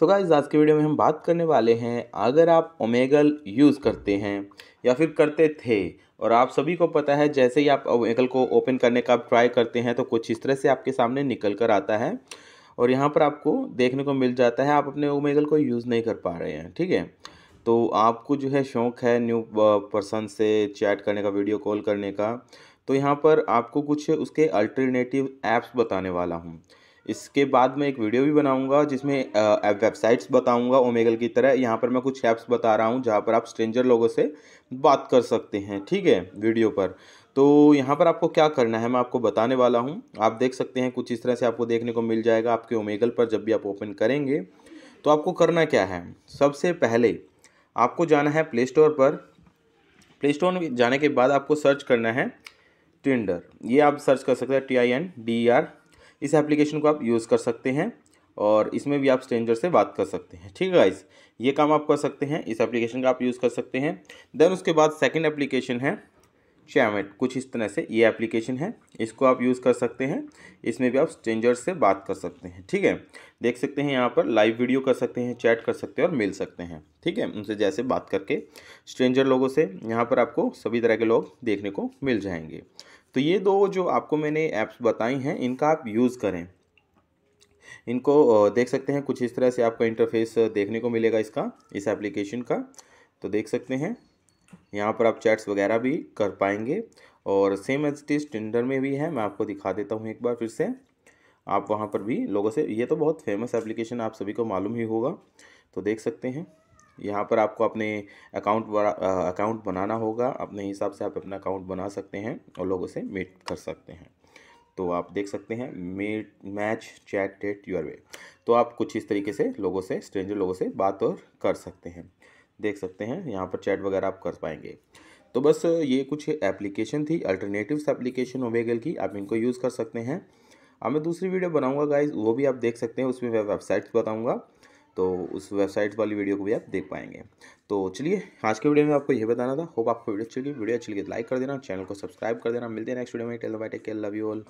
सो so guys आज के video में हम बात करने वाले हैं अगर आप ओमेगल यूज़ करते हैं या फिर करते थे और आप सभी को पता है जैसे ही आप ओमेगल को ओपन करने का आप ट्राई करते हैं तो कुछ इस तरह से आपके सामने निकल कर आता है और यहाँ पर आपको देखने को मिल जाता है आप अपने ओमेगल को यूज़ नहीं कर पा रहे हैं ठीक है तो आपको जो है शौक़ है न्यू पर्सन से चैट करने का वीडियो कॉल करने का तो यहाँ पर आपको कुछ उसके अल्टरनेटिव ऐप्स बताने वाला हूँ इसके बाद मैं एक वीडियो भी बनाऊंगा जिसमें वेबसाइट्स बताऊंगा ओमेगल की तरह यहाँ पर मैं कुछ ऐप्स बता रहा हूँ जहाँ पर आप स्ट्रेंजर लोगों से बात कर सकते हैं ठीक है वीडियो पर तो यहाँ पर आपको क्या करना है मैं आपको बताने वाला हूँ आप देख सकते हैं कुछ इस तरह से आपको देखने को मिल जाएगा आपके ओमेगल पर जब भी आप ओपन करेंगे तो आपको करना क्या है सबसे पहले आपको जाना है प्ले स्टोर पर प्ले स्टोर में जाने के बाद आपको सर्च करना है टिंडर ये आप सर्च कर सकते हैं T I N D R इस एप्लीकेशन को आप यूज़ कर सकते हैं और इसमें भी आप स्ट्रेंजर से बात कर सकते हैं ठीक है गाइस ये काम आप कर सकते हैं इस एप्लीकेशन का आप यूज़ कर सकते हैं देन उसके बाद सेकेंड एप्लीकेशन है चैमेट कुछ इस तरह से ये एप्लीकेशन है इसको आप यूज़ कर सकते हैं इसमें भी आप स्ट्रेंजर से बात कर सकते हैं ठीक है देख सकते हैं यहाँ पर लाइव वीडियो कर सकते हैं चैट कर सकते हैं और मिल सकते हैं ठीक है उनसे जैसे बात करके स्ट्रेंजर लोगों से यहाँ पर आपको सभी तरह के लोग देखने को मिल जाएंगे तो ये दो जो आपको मैंने ऐप्स बताई हैं इनका आप यूज़ करें इनको देख सकते हैं कुछ इस तरह से आपका इंटरफेस देखने को मिलेगा इसका इस एप्लीकेशन का तो देख सकते हैं यहाँ पर आप चैट्स वगैरह भी कर पाएंगे और सेम एज इट इज़ में भी है मैं आपको दिखा देता हूँ एक बार फिर से आप वहाँ पर भी लोगों से ये तो बहुत फेमस एप्लीकेशन आप सभी को मालूम ही होगा तो देख सकते हैं यहाँ पर आपको अपने अकाउंट अकाउंट बनाना होगा अपने हिसाब से आप अपना अकाउंट बना सकते हैं और लोगों से मीट कर सकते हैं तो आप देख सकते हैं meet match chat date your way तो आप कुछ इस तरीके से लोगों से स्ट्रेंजर लोगों से बात और कर सकते हैं देख सकते हैं यहाँ पर चैट वगैरह आप कर पाएंगे तो बस ये कुछ एप्लीकेशन थी अल्टरनेटिव्स एप्लीकेशन ओवेगल की आप इनको यूज़ कर सकते हैं अब मैं दूसरी वीडियो बनाऊंगा गाइज वो भी आप देख सकते हैं उसमें मैं वेबसाइट्स बताऊंगा तो उस वेबसाइट वाली वीडियो को भी आप देख पाएंगे तो चलिए आज के वीडियो में आपको यह बताना था होप आपको वीडियो अच्छी लगी वीडियो अच्छी लगी तो लाइक कर देना चैनल को सब्सक्राइब कर देना मिलते हैं नेक्स्ट वीडियो में tell by tech love you all